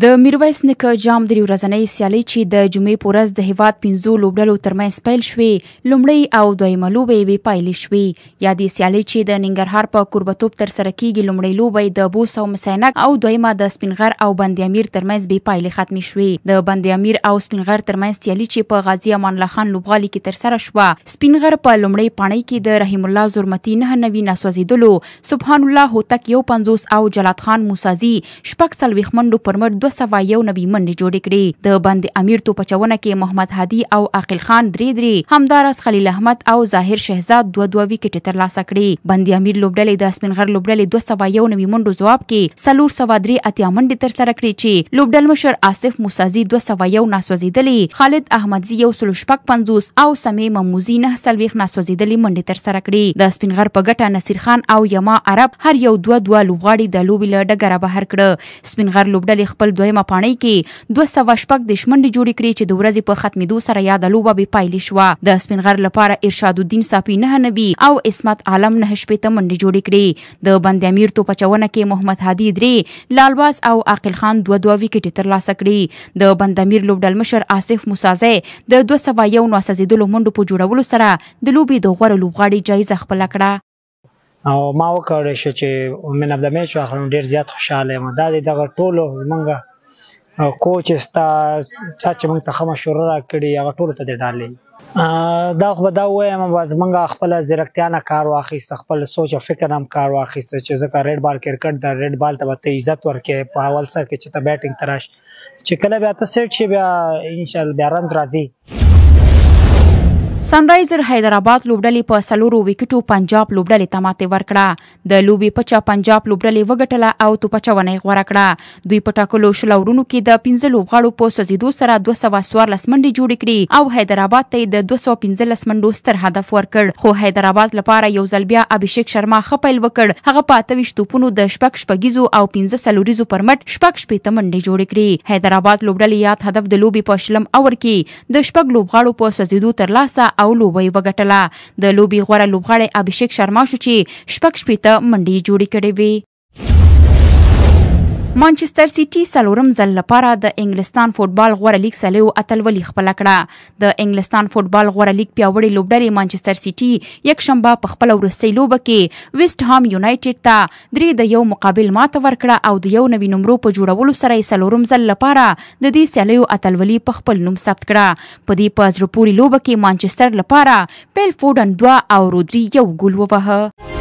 د میرویس نیکه جام درې ورځنۍ سیالي چې د جمعې په ورځ د هیواد پنځو لوبډلو ترمنځ پیل شوې لومړی او دویمه لوبه یې پایلې شوې یا د سیالي چې د ننګرهار په قربتوب ترسره کیږي لومړی لوبه د بوس او مسینک او دویمه د سپینغر او بند امیر ترمنځ به پایلې ختمې شوې د بند امیر او سپینغر ترمنځ سیالي چې په غازی امان الله خان لوبغالي کې ترسره شوه سپینغر په لومړی پاڼۍ کې د رحیم الله زرمتی نه نوي نسوځیدلو سبحان الله هوتک یو 50 او جلات خان موسازي شپږ سلويخ منډو پرمټ 201 نوي منډې جوړې کړې د بند امیر تو پچونه کې محمد هادي او عاقل خان درې درې همدارس خلیل احمد او ظاهر شهزاد دوه دوه وکټ تر لاسه کړې بند امیر لوبډلې د سپینغر لوبډلې 201 نوي منډو جواب کې سلور سوادري اتیا منډې تر سره کړې چې لوبډل مشر آصف موسازي 201 ناسوځیدلې خالد احمدزي یو سلو شپک 50 او سمې مموزي نه سلويخ ناسوځیدلې منډې تر سره کړې د سپینغر په ګټه نصیر خان او یما عرب هر یو دوه دوه لوغاړي د لوبي له ډګره بهر کړ سپینغر لوبډلې خپل خپل دویمه پاڼۍ کې 216 د شمنډې جوړې کړې چې د ورځې په ختمېدو سره یاد لوبه به پایلې شو د سپینغر لپاره ارشاد الدین صافی نه نوي او اسمت عالم نه شپې ته منډې جوړې کړې د بند امیر تو پچونه کې محمد هادي درې لالواس او عاقل خان دوه دوه وکټې ترلاسه کړې د بند امیر لوبډل مشر آصف موسازی د 201 نو سازیدلو منډو په جوړولو سره د لوبي د غوړ لوبغاړي جایزه خپل کړه او ما وکړې شو چې من د میچ اخرم ډیر زیات خوشاله یم دا دغه ټولو زمونږ کوچ ستا چې موږ ته خمه شور را کړی هغه ټولو ته دی ډالې دا خو دا وایم زمونږ خپل ځیرکتیا نه کار واخیست خپل سوچ او فکر هم کار واخیست چې ځکه ریډ بال کرکټ دا ریډ بال ته ته عزت ورکې په اول سر کې چې ته بیټینګ تراش چې کله بیا ته سیټ شي بیا ان شاء الله بیا رند راځي سنرایزر حیدرآباد لوبډلې په سلورو وکټو پنجاب لوبډلې ته ماتې ورکړه د لوبي پچا پنجاب لوبډلې وګټله او تو پچونه غوړه کړه دوی په ټاکلو شلورونو کې د 15 لوبغاړو په سوزیدو سره 214 لسمنډي جوړ کړي او حیدرآباد ته د 215 لسمنډو ستر هدف ورکړ خو حیدرآباد لپاره یو ځل بیا ابهشیک شرما خپل وکړ هغه په 28 توپونو د شپک شپګیزو او 15 سلوريزو پر مټ شپک شپې تمنډي جوړ کړي حیدرآباد لوبډلې یاد هدف د لوبي په شلم اور کې د شپګ لوبغاړو په سوزیدو ترلاسه او لوبي وګټله د لوبي غوړه لوبغاړی ابشیک شرما شو چې شپږ شپېته منډې جوړې کړې وي مانچستر سیټي څلورم ځل لپاره د انګلستان فوتبال غوړه لیګ سلیو اتلولي خپل کړه د انګلستان فوتبال غوړه لیګ پیوړی لوبډلې مانچستر سیټي یک شنبه په خپل ورسي لوبه کې ویسټ هام یونایټډ ته درې د یو مقابل مات ورکړه او د یو نوي نمرو په جوړولو سره یې څلورم ځل لپاره د دې سلیو اتلولي په خپل نوم ثبت کړه په دې پزرپوري لوبه کې مانچستر لپاره پیل فودن 2 او رودري یو ګول ووهه